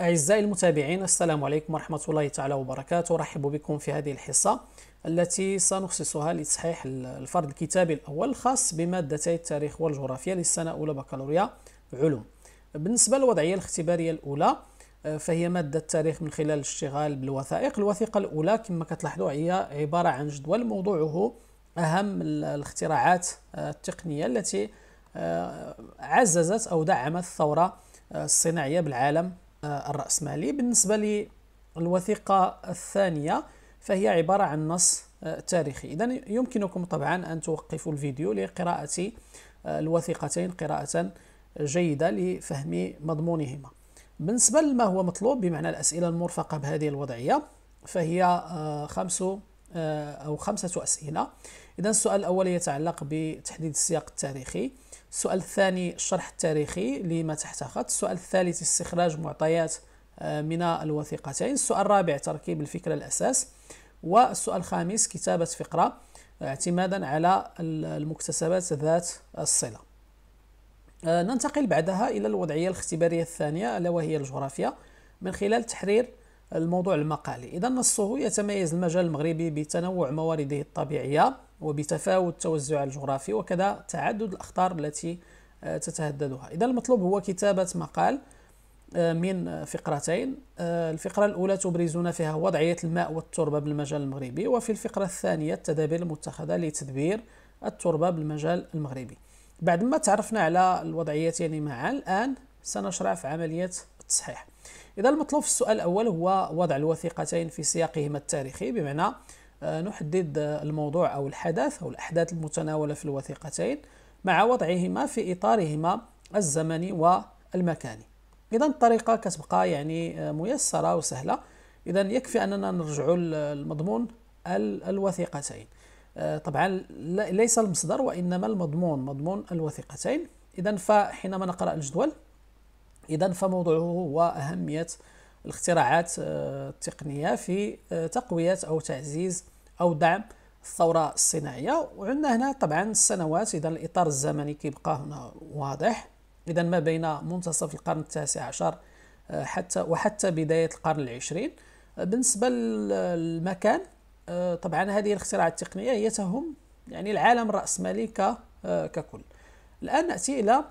أعزائي المتابعين السلام عليكم ورحمة الله تعالى وبركاته أرحب بكم في هذه الحصة التي سنخصصها لتصحيح الفرد الكتابي الأول الخاص بمادتي التاريخ والجغرافيا للسنة أولى بكالوريا علوم بالنسبة للوضعية الاختبارية الأولى آه، فهي مادة التاريخ من خلال الاشتغال بالوثائق الوثيقة الأولى كما كتلاحظوا هي عبارة عن جدول موضوعه أهم الاختراعات آه، التقنية التي آه، عززت أو دعمت الثورة الصناعية بالعالم الرأسمالي بالنسبة للوثيقة الثانية فهي عبارة عن نص آه، تاريخي إذا يمكنكم طبعا أن توقفوا الفيديو لقراءة آه، الوثيقتين قراءة جيدة لفهم مضمونهما بالنسبة لما هو مطلوب بمعنى الأسئلة المرفقة بهذه الوضعية فهي آه، خمس أو خمسة أسئلة إذا السؤال الأول يتعلق بتحديد السياق التاريخي السؤال الثاني الشرح التاريخي لما تحت خط السؤال الثالث استخراج معطيات آه، من الوثيقتين السؤال الرابع تركيب الفكرة الأساس والسؤال الخامس كتابة فقرة آه، اعتمادا على المكتسبات ذات الصلة آه، ننتقل بعدها إلى الوضعية الاختبارية الثانية ألا وهي الجغرافيا من خلال تحرير الموضوع المقالي إذا نصه يتميز المجال المغربي بتنوع موارده الطبيعية وبتفاوت التوزع الجغرافي وكذا تعدد الأخطار التي آه، تتهددها إذا المطلوب هو كتابة مقال آه، من فقرتين آه، الفقرة الأولى تبرزون فيها وضعية الماء والتربة بالمجال المغربي وفي الفقرة الثانية التدابير المتخذة لتدبير التربة بالمجال المغربي بعد ما تعرفنا على الوضعيتين يعني معا الآن سنشرع في عملية التصحيح إذا المطلوب في السؤال الأول هو وضع الوثيقتين في سياقهما التاريخي بمعنى نحدد الموضوع أو الحدث أو الأحداث المتناولة في الوثيقتين مع وضعهما في إطارهما الزمني والمكاني إذا الطريقة كتبقى يعني آه، ميسرة وسهلة إذا يكفي أننا نرجع المضمون الوثيقتين آه، طبعا ليس المصدر وإنما المضمون مضمون الوثيقتين إذا فحينما نقرأ الجدول إذا فموضوعه هو أهمية الاختراعات آه، التقنيه في آه، تقويه او تعزيز او دعم الثوره الصناعيه وعندنا هنا طبعا السنوات اذا الاطار الزمني كيبقى هنا واضح اذا ما بين منتصف القرن التاسع عشر آه، حتى وحتى بدايه القرن العشرين بالنسبه للمكان طبعا هذه الاختراعات التقنيه هي تهم يعني العالم الراسمالي ككل الان ناتي الى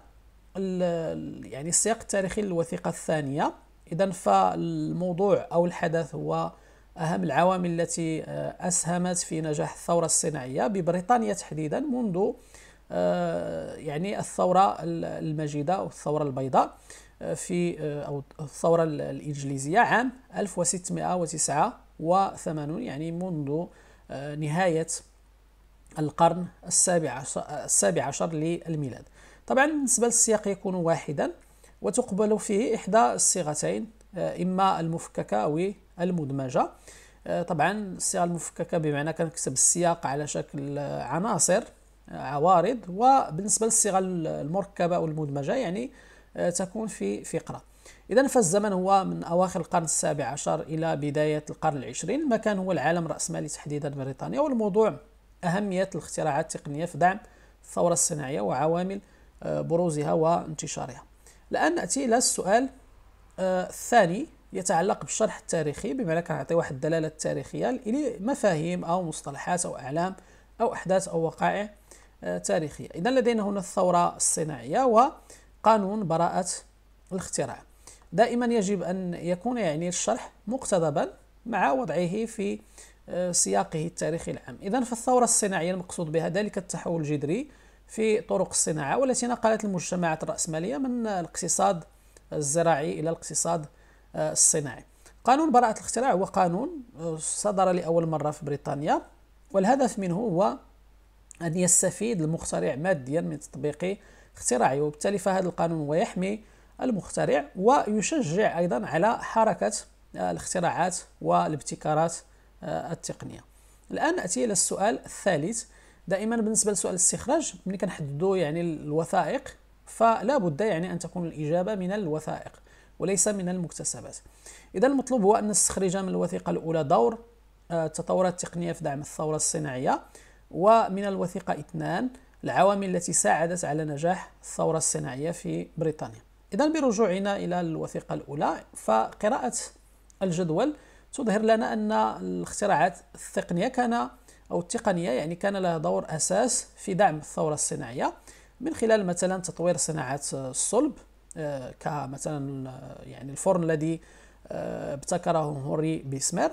يعني السياق التاريخي للوثيقه الثانيه اذا فالموضوع او الحدث هو اهم العوامل التي آه، اسهمت في نجاح الثوره الصناعيه ببريطانيا تحديدا منذ آه، يعني الثوره المجيده او الثوره البيضاء آه، في او الثوره الانجليزيه عام 1689 يعني منذ نهايه القرن السابع عشر, السابع عشر للميلاد طبعا بالنسبه للسياق يكون واحدا وتقبل فيه إحدى الصيغتين آه، إما المفككة أو المدمجة آه، طبعا الصيغة المفككة بمعنى كنكتب السياق على شكل آه، عناصر عوارض وبالنسبة للصيغة المركبة أو المدمجة يعني تكون في فقرة إذا فالزمن هو من أواخر القرن السابع عشر إلى بداية القرن العشرين المكان هو العالم الرأسمالي تحديدا بريطانيا والموضوع أهمية الاختراعات التقنية في دعم الثورة الصناعية وعوامل بروزها وانتشارها الآن نأتي إلى السؤال آه، الثاني يتعلق بالشرح التاريخي بمعنى كنعطي واحد الدلالة التاريخية لمفاهيم أو مصطلحات أو أعلام أو أحداث أو وقائع آه، تاريخية إذا لدينا هنا الثورة الصناعية وقانون براءة الاختراع دائما يجب أن يكون يعني الشرح مقتضبا مع وضعه في آه، سياقه التاريخي العام إذا فالثورة الصناعية المقصود بها ذلك التحول الجذري في طرق الصناعة والتي نقلت المجتمعات الرأسمالية من الاقتصاد الزراعي إلى الاقتصاد آه، الصناعي قانون براءة الاختراع هو قانون آه، صدر لأول مرة في بريطانيا والهدف منه هو أن يستفيد المخترع ماديا من تطبيق اختراعه وبالتالي فهذا القانون هو يحمي المخترع ويشجع أيضا على حركة آه، الاختراعات والابتكارات التقنية الآن نأتي إلى السؤال الثالث دائما بالنسبه لسؤال الاستخراج ملي كنحددوا يعني الوثائق فلا بد يعني ان تكون الاجابه من الوثائق وليس من المكتسبات اذا المطلوب هو ان نستخرج من الوثيقه الاولى دور آه، التطورات التقنيه في دعم الثوره الصناعيه ومن الوثيقه اثنان العوامل التي ساعدت على نجاح الثوره الصناعيه في بريطانيا اذا برجوعنا الى الوثيقه الاولى فقراءه الجدول تظهر لنا ان الاختراعات التقنيه كان أو التقنية يعني كان لها دور أساس في دعم الثورة الصناعية من خلال مثلا تطوير صناعة الصلب آه، كمثلا آه، يعني الفرن الذي آه، ابتكره هوري بيسمير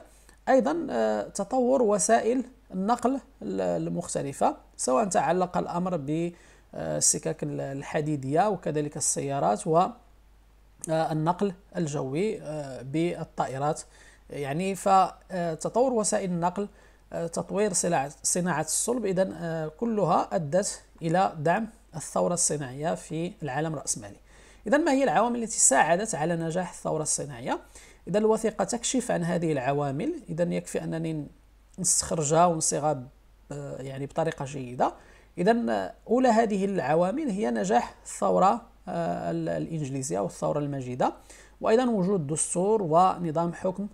أيضا تطور وسائل النقل المختلفة سواء تعلق الأمر بالسكك الحديدية وكذلك السيارات و النقل الجوي بالطائرات يعني فتطور وسائل النقل آه، تطوير صناعة الصلب إذا آه، كلها أدت إلى دعم الثورة الصناعية في العالم الرأسمالي إذا ما هي العوامل التي ساعدت على نجاح الثورة الصناعية؟ إذا الوثيقة تكشف عن هذه العوامل إذا يكفي أنني نستخرجها ونصيغها آه، يعني بطريقة جيدة إذا أولى هذه العوامل هي نجاح الثورة الإنجليزية والثورة المجيدة وأيضا وجود دستور ونظام حكم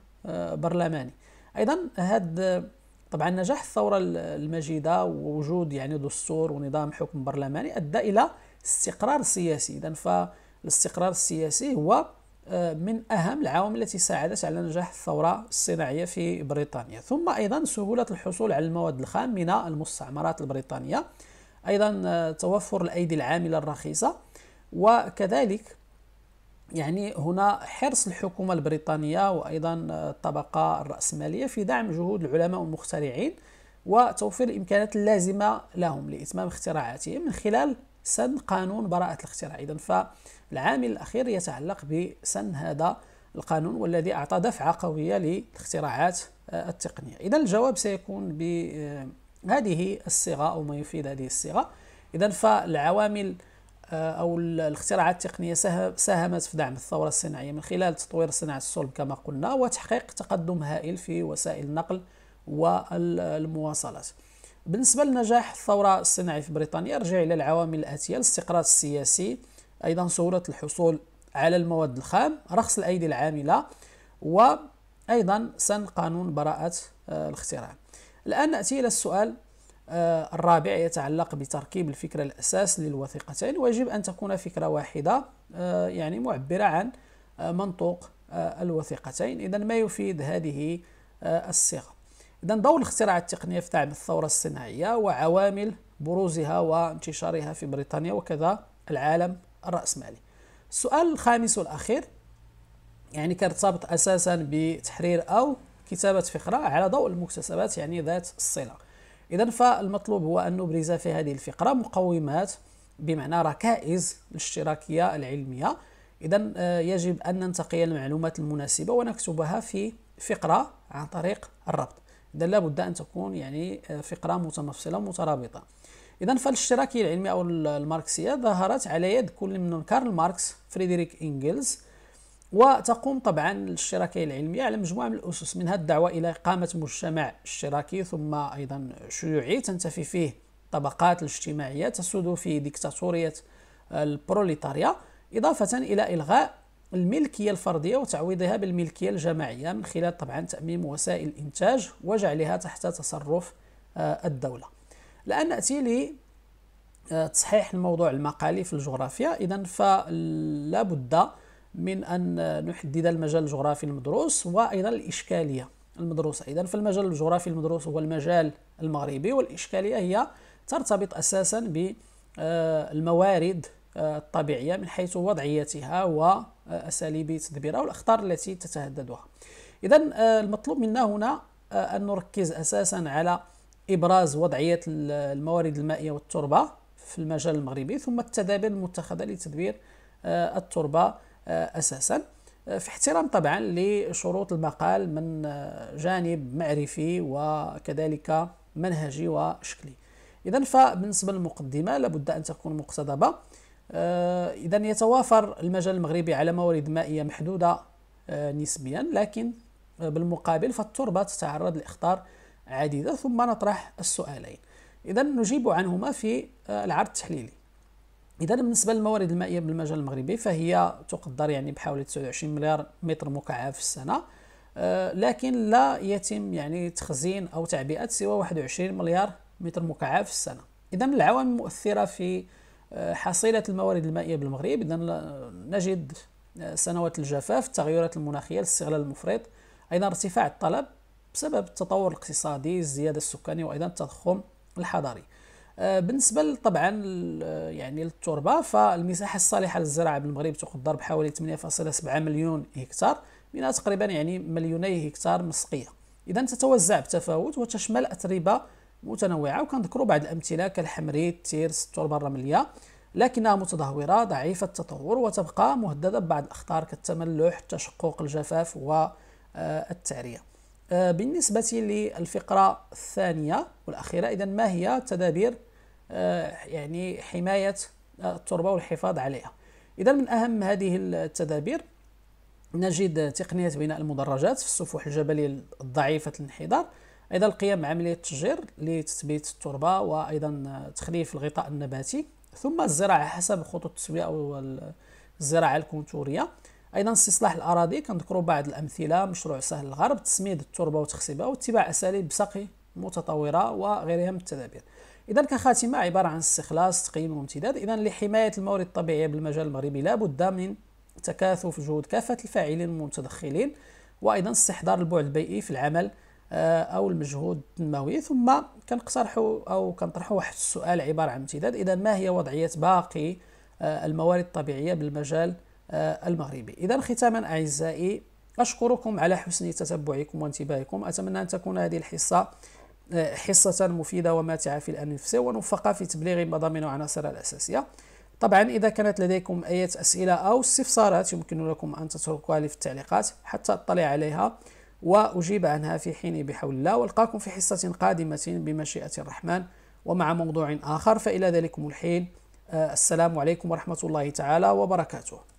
برلماني أيضا هذا طبعا نجاح الثورة المجيدة ووجود يعني دستور ونظام حكم برلماني أدى إلى استقرار سياسي إذا فالاستقرار السياسي هو آه، من أهم العوامل التي ساعدت على نجاح الثورة الصناعية في بريطانيا ثم أيضا سهولة الحصول على المواد الخام من المستعمرات البريطانية أيضا آه، توفر الأيدي العاملة الرخيصة وكذلك يعني هنا حرص الحكومة البريطانية وأيضا الطبقة الرأسمالية في دعم جهود العلماء والمخترعين وتوفير الإمكانات اللازمة لهم لإتمام اختراعاتهم من خلال سن قانون براءة الاختراع إذا فالعامل الأخير يتعلق بسن هذا القانون والذي أعطى دفعة قوية للاختراعات آه، التقنية إذا الجواب سيكون بهذه آه، الصيغة أو ما يفيد هذه الصيغة إذا فالعوامل أو الاختراعات التقنية ساهمت في دعم الثورة الصناعية من خلال تطوير صناعة الصلب كما قلنا وتحقيق تقدم هائل في وسائل النقل والمواصلات بالنسبة لنجاح الثورة الصناعية في بريطانيا يرجع إلى العوامل الآتية الاستقرار السياسي أيضا سهولة الحصول على المواد الخام رخص الأيدي العاملة وأيضا سن قانون براءة آه، الاختراع الآن نأتي إلى السؤال آه، الرابع يتعلق بتركيب الفكرة الأساس للوثيقتين ويجب أن تكون فكرة واحدة آه، يعني معبرة عن آه، منطوق الوثيقتين إذا ما يفيد هذه الصيغة إذا دور الاختراع التقنية في تعب الثورة الصناعية وعوامل بروزها وانتشارها في بريطانيا وكذا العالم الرأسمالي السؤال الخامس والأخير يعني كارتبط أساسا بتحرير أو كتابة فقرة على ضوء المكتسبات يعني ذات الصلة إذا فالمطلوب هو أن نبرز في هذه الفقرة مقومات بمعنى ركائز الاشتراكية العلمية إذا آه، يجب أن ننتقي المعلومات المناسبة ونكتبها في فقرة عن طريق الربط إذا لابد أن تكون يعني آه، فقرة متمفصلة مترابطة إذا فالاشتراكية العلمية أو الماركسية ظهرت على يد كل من كارل ماركس فريدريك إنجلز وتقوم طبعا الاشتراكيه العلميه على مجموعه من الاسس منها الدعوه الى اقامه مجتمع اشتراكي ثم ايضا شيوعي تنتفي فيه الطبقات الاجتماعيه تسود في ديكتاتوريه البروليتاريا اضافه الى الغاء الملكيه الفرديه وتعويضها بالملكيه الجماعيه من خلال طبعا تاميم وسائل الانتاج وجعلها تحت تصرف آه، الدوله الان ناتي لتصحيح آه، الموضوع المقالي في الجغرافيا اذا فلا بد من أن نحدد المجال الجغرافي المدروس وأيضا الإشكالية المدروسة إذا فالمجال الجغرافي المدروس هو المجال المغربي والإشكالية هي ترتبط أساسا بالموارد آه، آه، الطبيعية من حيث وضعيتها وأساليب تدبيرها والأخطار التي تتهددها إذا آه، المطلوب منا هنا أن نركز أساسا على إبراز وضعية الموارد المائية والتربة في المجال المغربي ثم التدابير المتخذة لتدبير التربة آه، أساسا آه، في احترام طبعا لشروط المقال من آه، جانب معرفي وكذلك منهجي وشكلي إذا فبالنسبة للمقدمة لابد أن تكون مقتضبة إذا يتوافر المجال المغربي على موارد مائية محدودة نسبيا لكن بالمقابل فالتربة تتعرض لإخطار عديدة ثم نطرح السؤالين إذا نجيب عنهما في العرض التحليلي اذا بالنسبه للموارد المائيه بالمجال المغربي فهي تقدر يعني بحوالي 29 مليار متر مكعب في السنه آه، لكن لا يتم يعني تخزين او تعبئه سوى 21 مليار متر مكعب في السنه اذا العوامل المؤثره في آه، حصيله الموارد المائيه بالمغرب اذا نجد آه، سنوات الجفاف التغيرات المناخيه الاستغلال المفرط ايضا ارتفاع الطلب بسبب التطور الاقتصادي الزياده السكانيه وايضا التضخم الحضاري آه، بالنسبه طبعا آه، يعني للتربه فالمساحه الصالحه للزراعه بالمغرب تقدر بحوالي 8.7 مليون هكتار منها تقريبا يعني مليوني هكتار مسقيه اذا تتوزع بتفاوت وتشمل اتربه متنوعه وكنذكروا بعض الامثله كالحمري التيرس التربه الرمليه لكنها متدهوره ضعيفه التطور وتبقى مهدده ببعض الاخطار كالتملح التشقق الجفاف والتعريه آه، آه، بالنسبة للفقرة الثانية والأخيرة إذا ما هي تدابير آه، يعني حماية آه، التربة والحفاظ عليها إذا من أهم هذه التدابير نجد تقنية بناء المدرجات في السفوح الجبلية الضعيفة الانحدار أيضا القيام بعملية تشجير لتثبيت التربة وأيضا تخليف الغطاء النباتي ثم الزراعة حسب خطوط التسوية أو الزراعة الكونتورية ايضا استصلاح الاراضي كنذكروا بعض الامثله مشروع سهل الغرب تسميد التربه وتخصيبها واتباع اساليب سقي متطوره وغيرها من التدابير اذا كخاتمه عباره عن استخلاص تقييم وامتداد اذا لحمايه الموارد الطبيعيه بالمجال المغربي لابد من تكاثف جهود كافه الفاعلين والمتدخلين وايضا استحضار البعد البيئي في العمل آه، او المجهود التنموي ثم كنقترحوا او كنطرحوا واحد السؤال عباره عن امتداد اذا ما هي وضعيه باقي آه، الموارد الطبيعيه بالمجال آه، المغربي إذا ختاما أعزائي أشكركم على حسن تتبعكم وانتباهكم أتمنى أن تكون هذه الحصة آه، حصة مفيدة وماتعة في الأنفسة ونفقة في تبليغ مضامين وعناصرها الأساسية طبعا إذا كانت لديكم أي أسئلة أو استفسارات يمكن لكم أن تتركوها لي في التعليقات حتى أطلع عليها وأجيب عنها في حين بحول الله والقاكم في حصة قادمة بمشيئة الرحمن ومع موضوع آخر فإلى ذلكم الحين آه، السلام عليكم ورحمة الله تعالى وبركاته